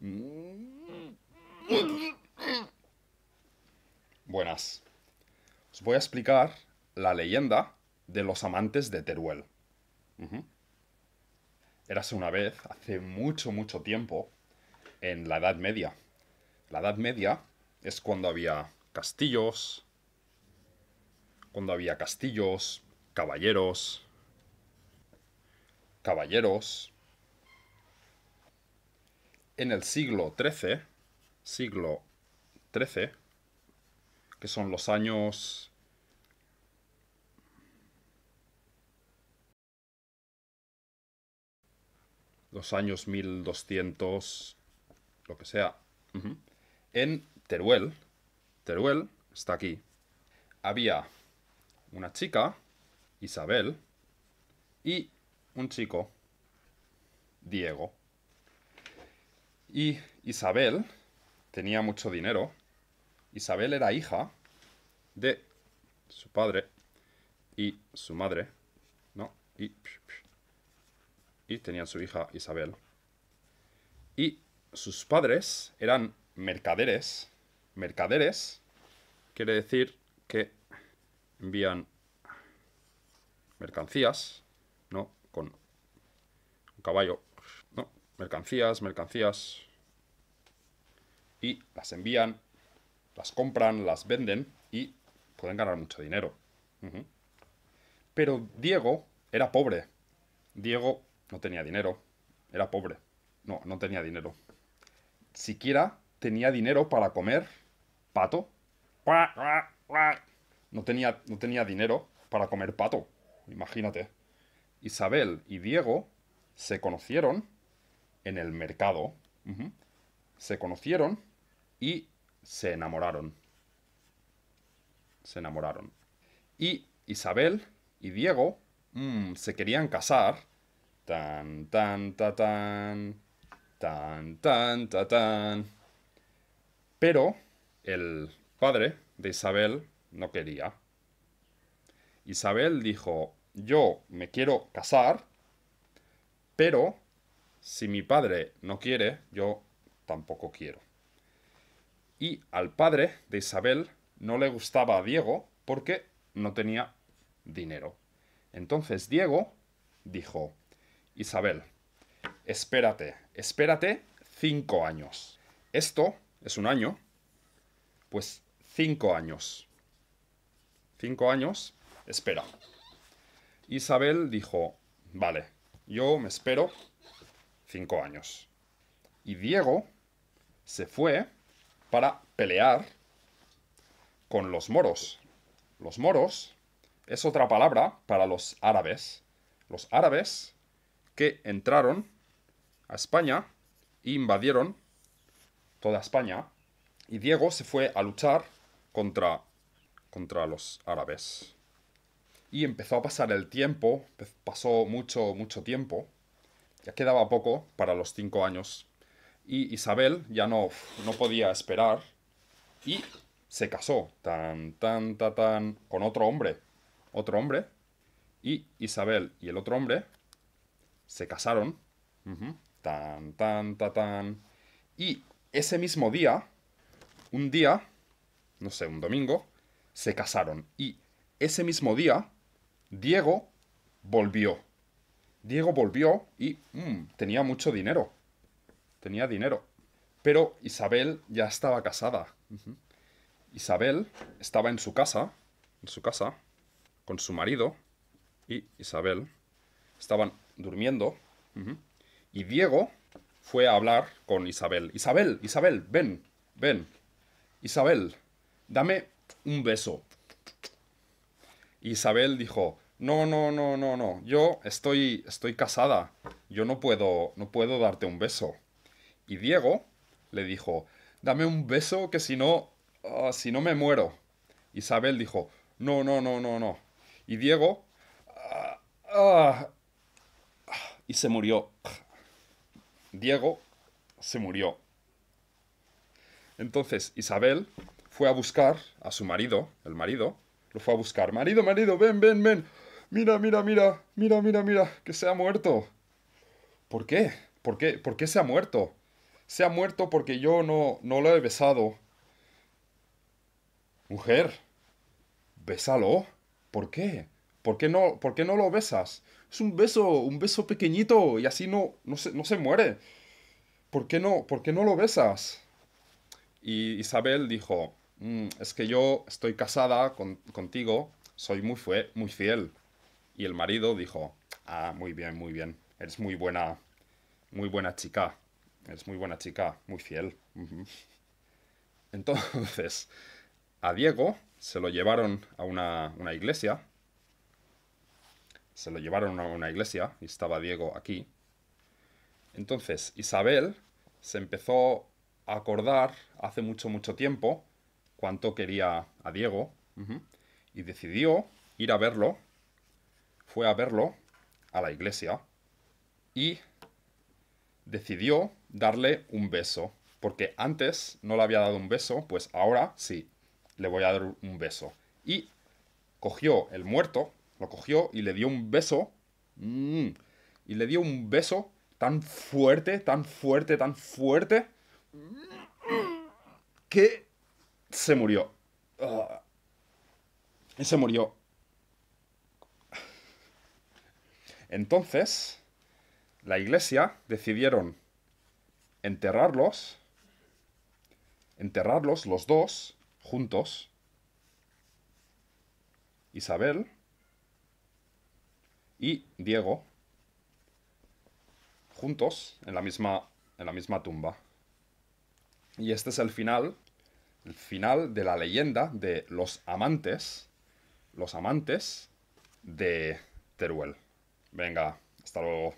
Mm. Buenas. Os voy a explicar la leyenda de los amantes de Teruel. Érase una vez, hace mucho, mucho tiempo, en la Edad Media. La Edad Media es cuando había castillos, cuando había castillos, caballeros, caballeros, en el siglo XIII, siglo XIII, que son los años... los años 1200, lo que sea, en Teruel, Teruel está aquí, había una chica, Isabel, y un chico, Diego. Y Isabel tenía mucho dinero. Isabel era hija de su padre y su madre, ¿no? Y, tenían su hija Isabel. Y sus padres eran mercaderes. Mercaderes quiere decir que envían mercancías, ¿no? Con un caballo mercancías, mercancías, y las envían, las compran, las venden y pueden ganar mucho dinero. Pero Diego era pobre. Diego no tenía dinero. Era pobre. No, no tenía dinero. Siquiera tenía dinero para comer pato. No tenía, no tenía dinero para comer pato. Imagínate. Isabel y Diego se conocieron en el mercado, se conocieron y se enamoraron. Se enamoraron. Y Isabel y Diego mm. se querían casar. Tan, tan, ta, tan. Tan, tan, tan. Pero el padre de Isabel no quería. Isabel dijo, yo me quiero casar, pero si mi padre no quiere, yo tampoco quiero. Y al padre de Isabel no le gustaba a Diego porque no tenía dinero. Entonces Diego dijo, Isabel, espérate, espérate cinco años. Esto es un año, pues cinco años. Cinco años, espera. Isabel dijo, vale, yo me espero cinco años. Y Diego se fue para pelear con los moros. Los moros es otra palabra para los árabes. Los árabes que entraron a España e invadieron toda España. Y Diego se fue a luchar contra, contra los árabes. Y empezó a pasar el tiempo, pasó mucho, mucho tiempo. Ya quedaba poco para los cinco años. Y Isabel ya no, no podía esperar y se casó, tan, tan, tan, tan, con otro hombre. Otro hombre. Y Isabel y el otro hombre se casaron. Tan, tan, tan, tan. Y ese mismo día, un día, no sé, un domingo, se casaron. Y ese mismo día, Diego volvió. Diego volvió y mm, tenía mucho dinero. Tenía dinero. Pero Isabel ya estaba casada. Isabel estaba en su casa, en su casa, con su marido y Isabel. Estaban durmiendo. Y Diego fue a hablar con Isabel. Isabel, Isabel, ven, ven. Isabel, dame un beso. Isabel dijo, no, no, no, no, no, yo estoy, estoy casada, yo no puedo, no puedo darte un beso. Y Diego le dijo, dame un beso que si no, ah, si no me muero. Isabel dijo, no, no, no, no, no. Y Diego, ah, ah". y se murió. Diego se murió. Entonces Isabel fue a buscar a su marido, el marido, lo fue a buscar. Marido, marido, ven, ven, ven mira, mira, mira, mira, mira, mira, que se ha muerto. ¿Por qué? ¿Por qué? ¿Por qué se ha muerto? Se ha muerto porque yo no, no lo he besado. Mujer, bésalo. ¿Por qué? ¿Por qué no, por no lo besas? Es un beso, un beso pequeñito y así no, no, se, muere. ¿Por qué no, por no lo besas? Y Isabel dijo, mm, es que yo estoy casada contigo, soy muy, fue, muy fiel. Y el marido dijo, ah, muy bien, muy bien, eres muy buena, muy buena chica, eres muy buena chica, muy fiel. Entonces, a Diego se lo llevaron a una, iglesia, se lo llevaron a una iglesia y estaba Diego aquí. Entonces, Isabel se empezó a acordar hace mucho, mucho tiempo cuánto quería a Diego y decidió ir a verlo fue a verlo a la iglesia y decidió darle un beso, porque antes no le había dado un beso, pues ahora sí, le voy a dar un beso. Y cogió el muerto, lo cogió y le dio un beso, mm, y le dio un beso tan fuerte, tan fuerte, tan fuerte, que se murió. Ah, se murió. Entonces, la iglesia decidieron enterrarlos, enterrarlos los dos juntos. Isabel y Diego juntos en la misma en la misma tumba. Y este es el final, el final de la leyenda de los amantes, los amantes de Teruel. Venga, hasta luego.